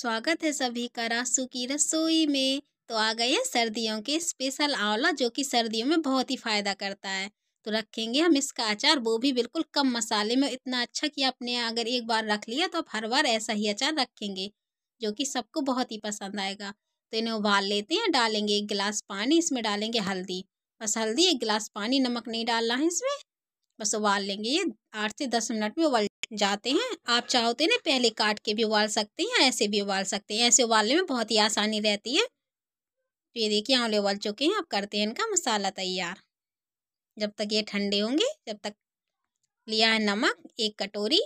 स्वागत है सभी का रासू की रसोई में तो आ गए हैं सर्दियों के स्पेशल आंवला जो कि सर्दियों में बहुत ही फ़ायदा करता है तो रखेंगे हम इसका अचार वो भी बिल्कुल कम मसाले में इतना अच्छा कि आपने अगर एक बार रख लिया तो आप हर बार ऐसा ही अचार रखेंगे जो कि सबको बहुत ही पसंद आएगा तो इन्हें उबाल लेते हैं डालेंगे एक गिलास पानी इसमें डालेंगे हल्दी बस हल्दी एक गिलास पानी नमक नहीं डालना है इसमें बस उबाल लेंगे ये आठ से दस मिनट में उबल जाते हैं आप चाहो तो ना पहले काट के भी उबाल सकते हैं ऐसे भी उबाल सकते हैं ऐसे उबालने में बहुत ही आसानी रहती है तो ये देखिए आंवले उबाल चुके हैं अब करते हैं इनका मसाला तैयार जब तक ये ठंडे होंगे जब तक लिया है नमक एक कटोरी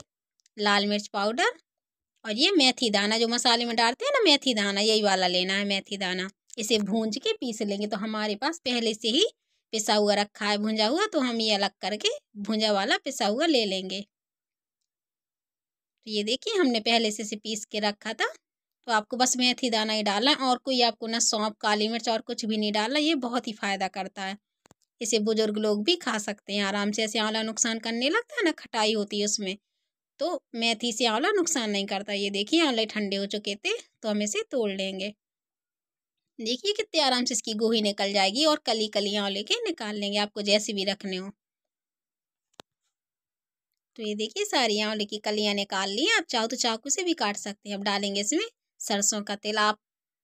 लाल मिर्च पाउडर और ये मेथी दाना जो मसाले में डालते हैं ना मेथी दाना यही वाला लेना है मेथी दाना इसे भूंज के पीस लेंगे तो हमारे पास पहले से ही पिसा हुआ रखा है भुंजा हुआ तो हम ये अलग करके भुंजा वाला पिसा हुआ ले लेंगे तो ये देखिए हमने पहले से इसे पीस के रखा था तो आपको बस मेथी दाना ही डालना और कोई आपको ना सौंप काली मिर्च और कुछ भी नहीं डालना ये बहुत ही फ़ायदा करता है इसे बुज़ुर्ग लोग भी खा सकते हैं आराम से ऐसे आंवला नुकसान करने लगता है ना खटाई होती है उसमें तो मेथी से आंवला नुकसान नहीं करता ये देखिए आंवले ठंडे हो चुके थे तो हम इसे तोड़ लेंगे देखिए कितने आराम से इसकी गोही निकल जाएगी और कली कलियाँ लेके निकाल लेंगे आपको जैसे भी रखने हो तो ये देखिए सारी आंवले की कलियाँ निकाल ली आप चाहो तो चाकू से भी काट सकते हैं अब डालेंगे इसमें सरसों का तेल आप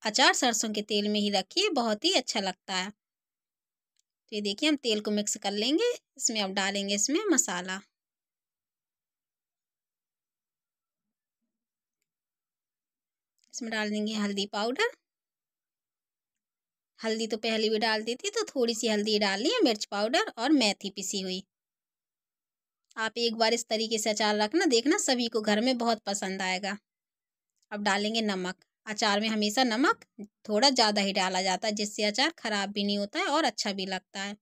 अचार सरसों के तेल में ही रखिए बहुत ही अच्छा लगता है तो ये देखिए हम तेल को मिक्स कर लेंगे इसमें अब डालेंगे इसमें मसाला इसमें डाल देंगे हल्दी पाउडर हल्दी तो पहले भी डाल दी थी तो थोड़ी सी हल्दी डाल ली मिर्च पाउडर और मेथी पिसी हुई आप एक बार इस तरीके से अचार रखना देखना सभी को घर में बहुत पसंद आएगा अब डालेंगे नमक अचार में हमेशा नमक थोड़ा ज़्यादा ही डाला जाता है जिससे अचार ख़राब भी नहीं होता है और अच्छा भी लगता है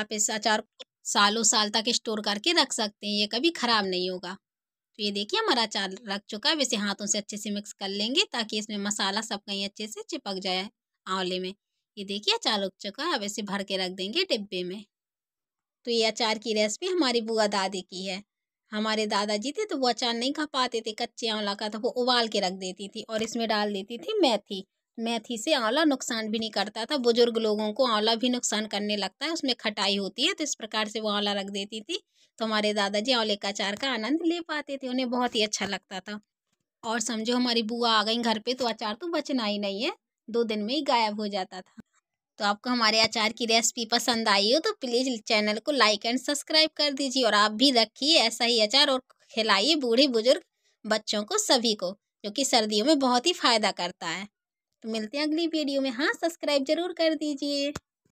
आप इस अचार को सालों साल तक स्टोर करके रख सकते हैं ये कभी ख़राब नहीं होगा तो ये देखिए हमारा अचार रख चुका है वैसे हाथों से अच्छे से मिक्स कर लेंगे ताकि इसमें मसाला सब कहीं अच्छे से चिपक जाए आंवले में ये देखिए अचार उग चुका अब इसे भर के रख देंगे डिब्बे में तो ये अचार की रेसिपी हमारी बुआ दादी की है हमारे दादाजी थे तो वो अचार नहीं खा पाते थे कच्चे आंवला का तो वो उबाल के रख देती थी और इसमें डाल देती थी मेथी मेथी से आंवला नुकसान भी नहीं करता था बुजुर्ग लोगों को आंवला भी नुकसान करने लगता है उसमें खटाई होती है तो इस प्रकार से वो आंवला रख देती थी तो हमारे दादाजी आंवले का अचार का आनंद ले पाते थे उन्हें बहुत ही अच्छा लगता था और समझो हमारी बुआ आ गई घर पे तो अचार तो बचना ही नहीं है दो दिन में ही गायब हो जाता था तो आपको हमारे अचार की रेसिपी पसंद आई हो तो प्लीज़ चैनल को लाइक एंड सब्सक्राइब कर दीजिए और आप भी रखिए ऐसा ही अचार और खिलाइए बूढ़े बुजुर्ग बच्चों को सभी को जो कि सर्दियों में बहुत ही फ़ायदा करता है तो मिलते हैं अगली वीडियो में हाँ सब्सक्राइब ज़रूर कर दीजिए